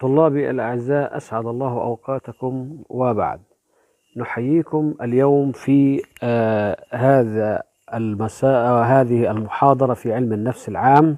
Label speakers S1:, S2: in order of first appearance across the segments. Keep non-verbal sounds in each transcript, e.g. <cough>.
S1: طلابي الأعزاء أسعد الله أوقاتكم وبعد نحييكم اليوم في آه هذا المساء هذه المحاضرة في علم النفس العام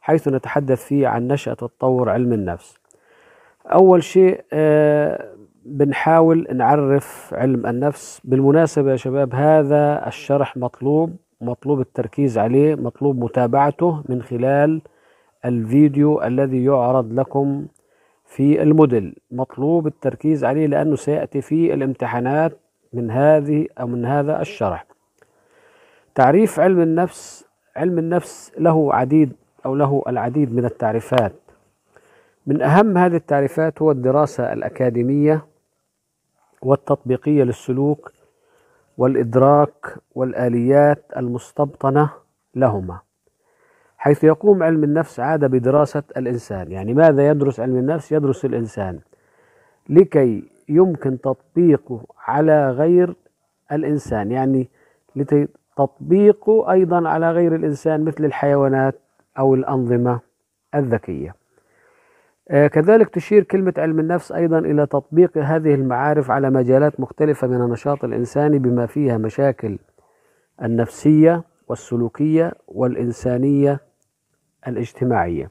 S1: حيث نتحدث فيه عن نشأة تطور علم النفس أول شيء آه بنحاول نعرف علم النفس بالمناسبة يا شباب هذا الشرح مطلوب مطلوب التركيز عليه مطلوب متابعته من خلال الفيديو الذي يعرض لكم في الموديل مطلوب التركيز عليه لأنه سيأتي في الامتحانات من هذه أو من هذا الشرح تعريف علم النفس علم النفس له عديد أو له العديد من التعريفات من أهم هذه التعريفات هو الدراسة الأكاديمية والتطبيقية للسلوك والإدراك والآليات المستبطنة لهما حيث يقوم علم النفس عادة بدراسة الإنسان يعني ماذا يدرس علم النفس يدرس الإنسان لكي يمكن تطبيقه على غير الإنسان يعني لكي تطبيقه أيضا على غير الإنسان مثل الحيوانات أو الأنظمة الذكية آه، كذلك تشير كلمة علم النفس أيضا إلى تطبيق هذه المعارف على مجالات مختلفة من النشاط الإنساني بما فيها مشاكل النفسية والسلوكية والإنسانية الاجتماعية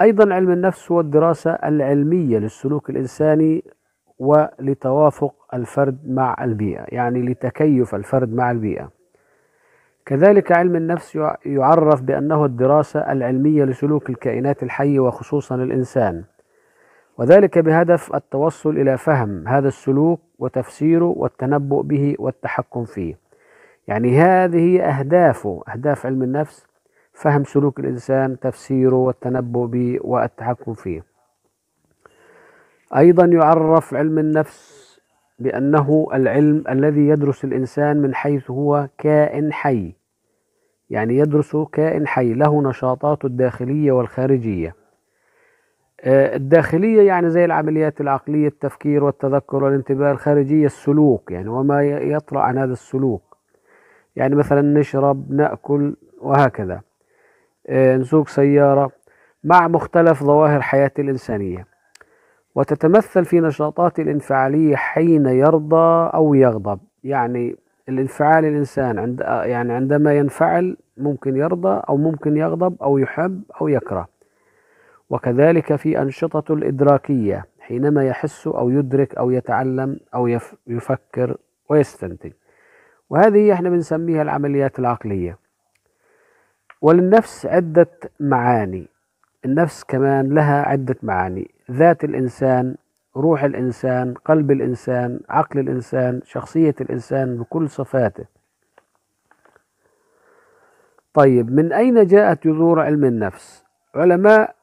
S1: أيضا علم النفس هو الدراسة العلمية للسلوك الإنساني ولتوافق الفرد مع البيئة يعني لتكيف الفرد مع البيئة كذلك علم النفس يعرف بأنه الدراسة العلمية لسلوك الكائنات الحية وخصوصا الإنسان وذلك بهدف التوصل إلى فهم هذا السلوك وتفسيره والتنبؤ به والتحكم فيه يعني هذه أهدافه أهداف علم النفس فهم سلوك الإنسان تفسيره والتنبؤ به والتحكم فيه أيضا يعرف علم النفس بأنه العلم الذي يدرس الإنسان من حيث هو كائن حي يعني يدرس كائن حي له نشاطاته الداخلية والخارجية آه، الداخلية يعني زي العمليات العقلية التفكير والتذكر والانتباه الخارجية السلوك يعني وما يطرأ عن هذا السلوك يعني مثلا نشرب نأكل وهكذا نسوق سيارة مع مختلف ظواهر حياة الإنسانية وتتمثل في نشاطات الانفعالية حين يرضى أو يغضب يعني الانفعال الإنسان عند يعني عندما ينفعل ممكن يرضى أو ممكن يغضب أو يحب أو يكره وكذلك في أنشطة الإدراكية حينما يحس أو يدرك أو يتعلم أو يفكر ويستنتج وهذه احنا بنسميها العمليات العقليه وللنفس عدة معاني النفس كمان لها عدة معاني ذات الإنسان روح الإنسان قلب الإنسان عقل الإنسان شخصية الإنسان بكل صفاته طيب من أين جاءت جذور علم النفس علماء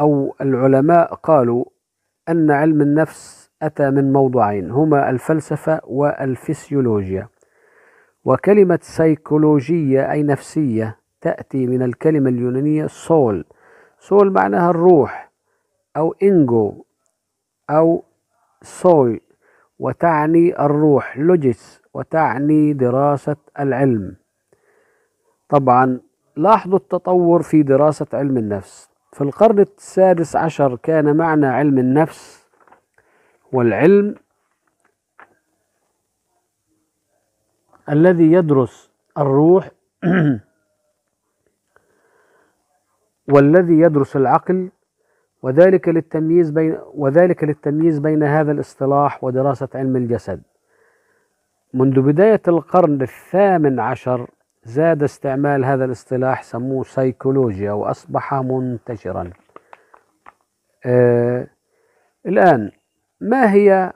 S1: أو العلماء قالوا أن علم النفس أتى من موضوعين هما الفلسفة والفسيولوجيا وكلمة سيكولوجية أي نفسية تأتي من الكلمة اليونانية سول سول معناها الروح أو إنجو أو سوي وتعني الروح لوجيس وتعني دراسة العلم طبعا لاحظوا التطور في دراسة علم النفس في القرن السادس عشر كان معنى علم النفس والعلم الذي يدرس الروح <clears throat> والذي يدرس العقل وذلك للتمييز بين وذلك للتمييز بين هذا الاصطلاح ودراسة علم الجسد. منذ بداية القرن الثامن عشر زاد استعمال هذا الاصطلاح سموه سيكولوجيا وأصبح منتشرا. آه الآن ما هي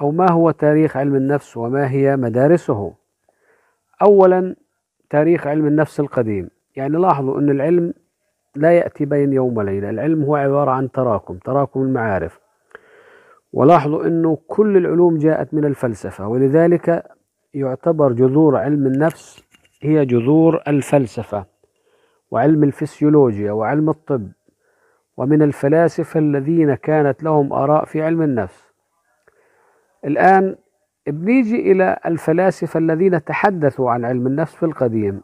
S1: أو ما هو تاريخ علم النفس وما هي مدارسه أولا تاريخ علم النفس القديم يعني لاحظوا أن العلم لا يأتي بين يوم وليلة العلم هو عبارة عن تراكم تراكم المعارف ولاحظوا أنه كل العلوم جاءت من الفلسفة ولذلك يعتبر جذور علم النفس هي جذور الفلسفة وعلم الفسيولوجيا وعلم الطب ومن الفلاسفة الذين كانت لهم آراء في علم النفس الآن بنيجي إلى الفلاسفة الذين تحدثوا عن علم النفس في القديم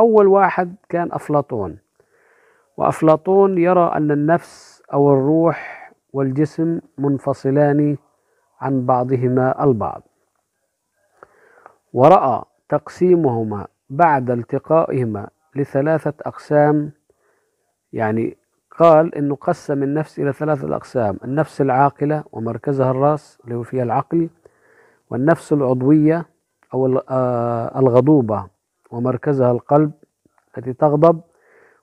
S1: أول واحد كان أفلاطون وأفلاطون يرى أن النفس أو الروح والجسم منفصلان عن بعضهما البعض ورأى تقسيمهما بعد التقائهما لثلاثة أقسام يعني قال انه قسم النفس الى ثلاثه اقسام النفس العاقله ومركزها الراس اللي هو فيها العقل والنفس العضويه او آه، الغضوبه ومركزها القلب التي تغضب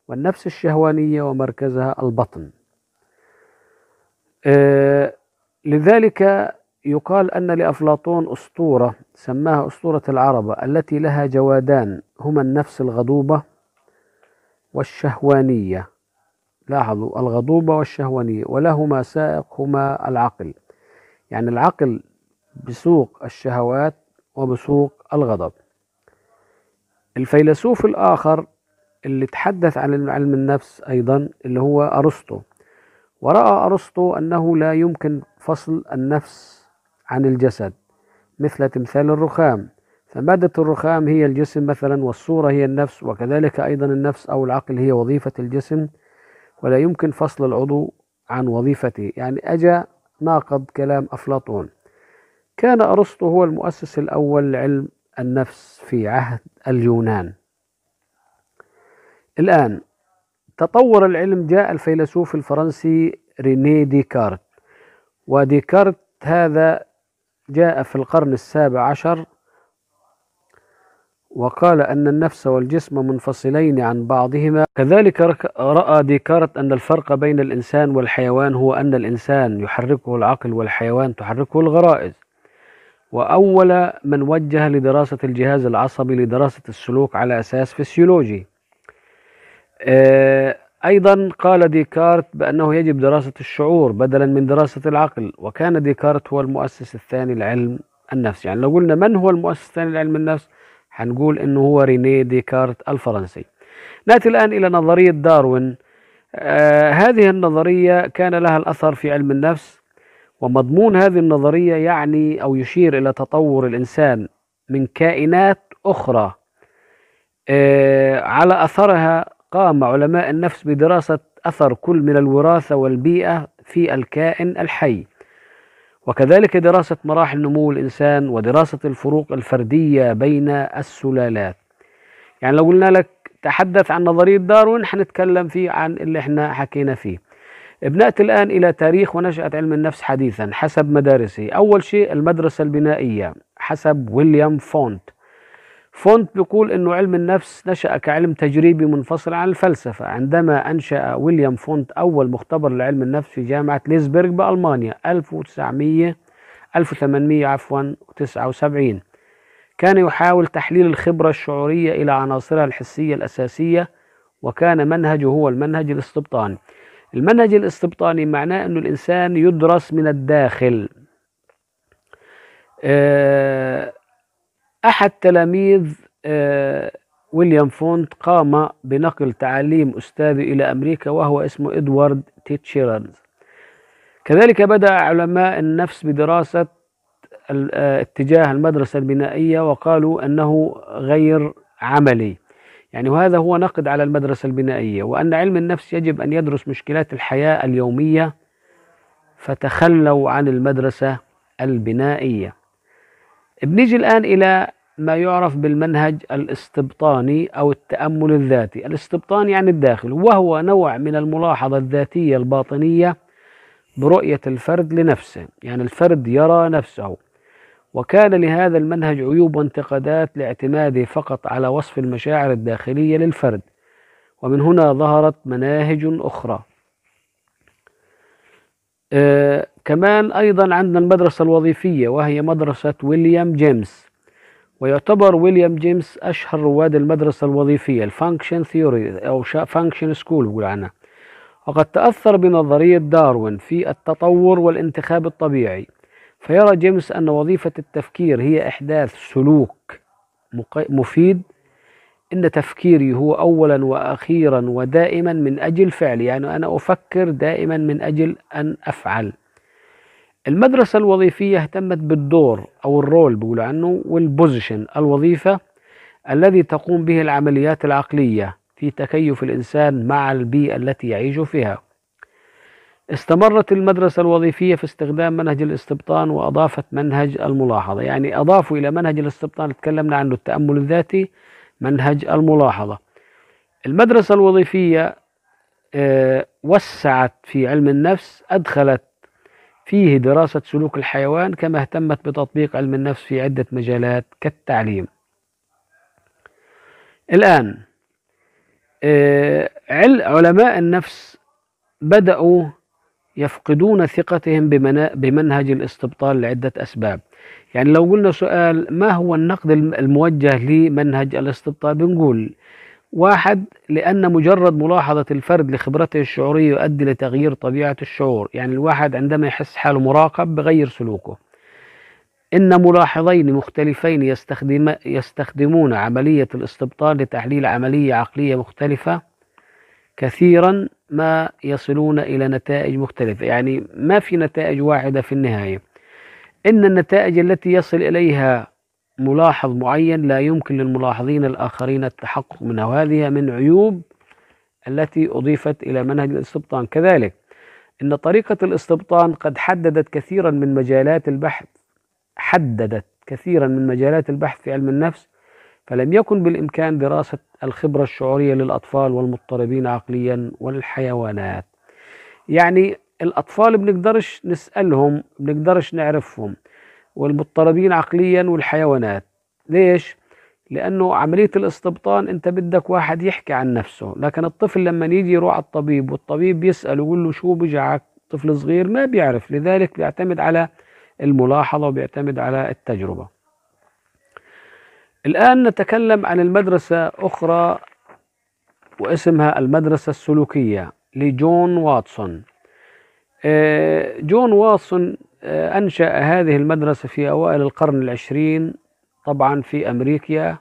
S1: والنفس الشهوانيه ومركزها البطن آه، لذلك يقال أن لأفلاطون أسطورة سماها أسطورة العربة التي لها جوادان هما النفس الغضوبة والشهوانية لاحظوا الغضوبة والشهوانية ولهما سائق هما العقل يعني العقل بسوق الشهوات وبسوق الغضب الفيلسوف الآخر اللي تحدث عن علم النفس أيضا اللي هو أرسطو ورأى أرسطو أنه لا يمكن فصل النفس عن الجسد مثل تمثال الرخام فمادة الرخام هي الجسم مثلا والصورة هي النفس وكذلك أيضا النفس أو العقل هي وظيفة الجسم ولا يمكن فصل العضو عن وظيفته يعني أجا ناقض كلام أفلاطون كان أرسطو هو المؤسس الأول لعلم النفس في عهد اليونان الآن تطور العلم جاء الفيلسوف الفرنسي ريني ديكارت وديكارت هذا جاء في القرن السابع عشر وقال أن النفس والجسم منفصلين عن بعضهما كذلك رأى ديكارت أن الفرق بين الإنسان والحيوان هو أن الإنسان يحركه العقل والحيوان تحركه الغرائز وأول من وجه لدراسة الجهاز العصبي لدراسة السلوك على أساس فسيولوجي آه، أيضا قال ديكارت بأنه يجب دراسة الشعور بدلا من دراسة العقل وكان ديكارت هو المؤسس الثاني لعلم النفس يعني لو قلنا من هو المؤسس الثاني لعلم النفس هنقول انه هو رينيه ديكارت الفرنسي ناتي الان الى نظريه داروين آه هذه النظريه كان لها الاثر في علم النفس ومضمون هذه النظريه يعني او يشير الى تطور الانسان من كائنات اخرى آه على اثرها قام علماء النفس بدراسه اثر كل من الوراثه والبيئه في الكائن الحي وكذلك دراسة مراحل نمو الإنسان ودراسة الفروق الفردية بين السلالات يعني لو قلنا لك تحدث عن نظرية داروين حنتكلم فيه عن اللي احنا حكينا فيه ابنأت الآن إلى تاريخ ونشأة علم النفس حديثا حسب مدارسه أول شيء المدرسة البنائية حسب ويليام فونت فونت بيقول أنه علم النفس نشأ كعلم تجريبي منفصل عن الفلسفة عندما أنشأ ويليام فونت أول مختبر لعلم النفس في جامعة ليزبرج بألمانيا 1900 1800 عفوا 79 كان يحاول تحليل الخبرة الشعورية إلى عناصرها الحسية الأساسية وكان منهجه هو المنهج الاستبطاني المنهج الاستبطاني معناه انه الإنسان يدرس من الداخل آه أحد تلاميذ آه، ويليام فونت قام بنقل تعاليم أستاذه إلى أمريكا وهو اسمه إدوارد تيتشيرانز كذلك بدأ علماء النفس بدراسة آه، اتجاه المدرسة البنائية وقالوا أنه غير عملي يعني وهذا هو نقد على المدرسة البنائية وأن علم النفس يجب أن يدرس مشكلات الحياة اليومية فتخلوا عن المدرسة البنائية بنيجي الآن إلى ما يعرف بالمنهج الاستبطاني أو التأمل الذاتي الاستبطاني يعني الداخل وهو نوع من الملاحظة الذاتية الباطنية برؤية الفرد لنفسه يعني الفرد يرى نفسه وكان لهذا المنهج عيوب وانتقادات لاعتماده فقط على وصف المشاعر الداخلية للفرد ومن هنا ظهرت مناهج أخرى أه كمان أيضا عندنا المدرسة الوظيفية وهي مدرسة ويليام جيمس ويعتبر ويليام جيمس أشهر رواد المدرسة الوظيفية الفانكشن ثيوري أو فانكشن سكول بقول عنها وقد تأثر بنظرية داروين في التطور والانتخاب الطبيعي فيرى جيمس أن وظيفة التفكير هي إحداث سلوك مفيد إن تفكيري هو أولا وأخيرا ودائما من أجل فعلي يعني أنا أفكر دائما من أجل أن أفعل المدرسة الوظيفية اهتمت بالدور أو الرول بيقولوا عنه والبوزيشن الوظيفة الذي تقوم به العمليات العقلية في تكيف الإنسان مع البيئة التي يعيش فيها استمرت المدرسة الوظيفية في استخدام منهج الاستبطان وأضافت منهج الملاحظة يعني أضافوا إلى منهج الاستبطان تكلمنا عنه التأمل الذاتي منهج الملاحظة المدرسة الوظيفية آه، وسعت في علم النفس أدخلت فيه دراسة سلوك الحيوان كما اهتمت بتطبيق علم النفس في عدة مجالات كالتعليم الآن آه، علماء النفس بدأوا يفقدون ثقتهم بمنهج الاستبطال لعدة أسباب يعني لو قلنا سؤال ما هو النقد الموجه لمنهج الاستبطال بنقول واحد لأن مجرد ملاحظة الفرد لخبرته الشعورية يؤدي لتغيير طبيعة الشعور يعني الواحد عندما يحس حاله مراقب بغير سلوكه إن ملاحظين مختلفين يستخدم يستخدمون عملية الاستبطان لتحليل عملية عقلية مختلفة كثيرا ما يصلون إلى نتائج مختلفة يعني ما في نتائج واحدة في النهاية إن النتائج التي يصل إليها ملاحظ معين لا يمكن للملاحظين الآخرين التحقق منه وهذه من عيوب التي أضيفت إلى منهج الاستبطان كذلك إن طريقة الاستبطان قد حددت كثيرا من مجالات البحث حددت كثيرا من مجالات البحث في علم النفس فلم يكن بالإمكان دراسة الخبرة الشعورية للأطفال والمضطربين عقليا والحيوانات يعني الأطفال بنقدرش نسألهم بنقدرش نعرفهم والمضطربين عقليا والحيوانات ليش؟ لأنه عملية الاستبطان أنت بدك واحد يحكي عن نفسه لكن الطفل لما يجي يروح على الطبيب والطبيب يسأل ويقول له شو بجعك طفل صغير ما بيعرف لذلك بيعتمد على الملاحظة وبيعتمد على التجربة الآن نتكلم عن المدرسة أخرى واسمها المدرسة السلوكية لجون واتسون آه، جون واتسون آه، أنشأ هذه المدرسة في أوائل القرن العشرين طبعا في أمريكا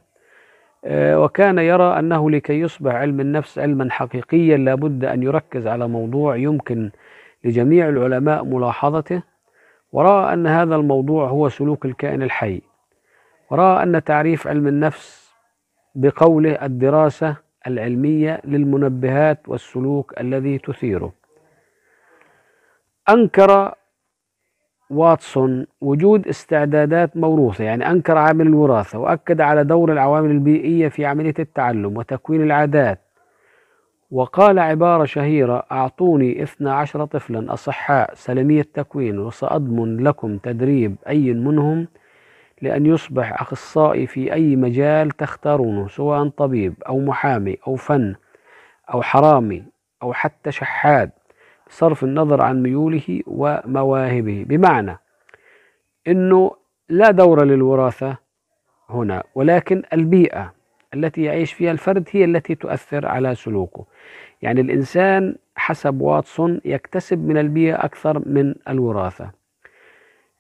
S1: آه، وكان يرى أنه لكي يصبح علم النفس علما حقيقيا لابد أن يركز على موضوع يمكن لجميع العلماء ملاحظته ورأى أن هذا الموضوع هو سلوك الكائن الحي ورأى أن تعريف علم النفس بقوله الدراسة العلمية للمنبهات والسلوك الذي تثيره أنكر واتسون وجود استعدادات موروثة يعني أنكر عامل الوراثة وأكد على دور العوامل البيئية في عملية التعلم وتكوين العادات وقال عبارة شهيرة أعطوني 12 طفلا أصحاء سلمية التكوين وسأضمن لكم تدريب أي منهم لأن يصبح أخصائي في أي مجال تختارونه سواء طبيب أو محامي أو فن أو حرامي أو حتى شحاد صرف النظر عن ميوله ومواهبه بمعنى انه لا دور للوراثه هنا ولكن البيئه التي يعيش فيها الفرد هي التي تؤثر على سلوكه يعني الانسان حسب واتسون يكتسب من البيئه اكثر من الوراثه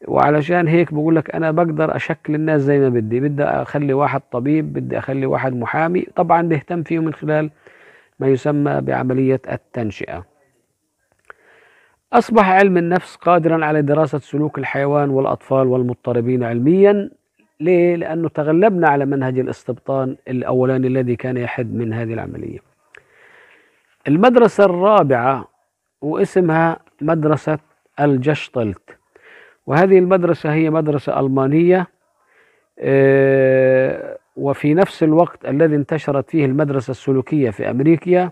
S1: وعلشان هيك بقول لك انا بقدر اشكل الناس زي ما بدي بدي اخلي واحد طبيب بدي اخلي واحد محامي طبعا بيهتم فيه من خلال ما يسمى بعمليه التنشئه أصبح علم النفس قادرا على دراسة سلوك الحيوان والأطفال والمضطربين علميا ليه؟ لأنه تغلبنا على منهج الاستبطان الأولاني الذي كان يحد من هذه العملية المدرسة الرابعة واسمها مدرسة الجشطلت وهذه المدرسة هي مدرسة ألمانية آه، وفي نفس الوقت الذي انتشرت فيه المدرسة السلوكية في أمريكا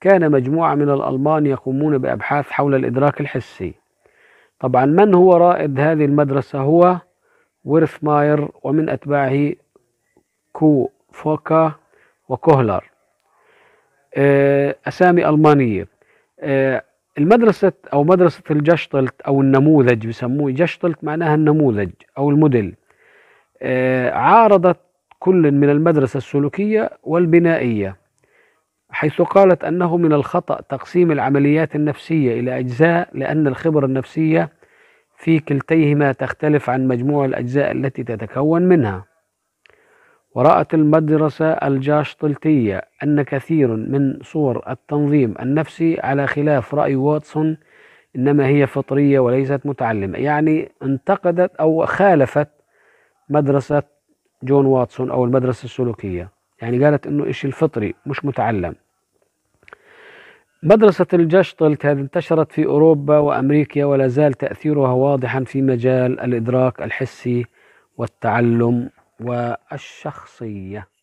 S1: كان مجموعة من الألمان يقومون بأبحاث حول الإدراك الحسي طبعا من هو رائد هذه المدرسة هو ويرثماير ومن أتباعه كو فوكا وكوهلر آه، أسامي ألمانية آه، المدرسة أو مدرسة الجشتلت أو النموذج بسموه جشتلت معناها النموذج أو الموديل آه، عارضت كل من المدرسة السلوكية والبنائية حيث قالت أنه من الخطأ تقسيم العمليات النفسية إلى أجزاء لأن الخبرة النفسية في كلتيهما تختلف عن مجموع الأجزاء التي تتكون منها ورأت المدرسة الجاشطلتية أن كثير من صور التنظيم النفسي على خلاف رأي واتسون إنما هي فطرية وليست متعلمة يعني انتقدت أو خالفت مدرسة جون واتسون أو المدرسة السلوكية يعني قالت انه شيء الفطري مش متعلم مدرسة الجشطلت هذه انتشرت في أوروبا وأمريكا ولا زال تأثيرها واضحا في مجال الإدراك الحسي والتعلم والشخصية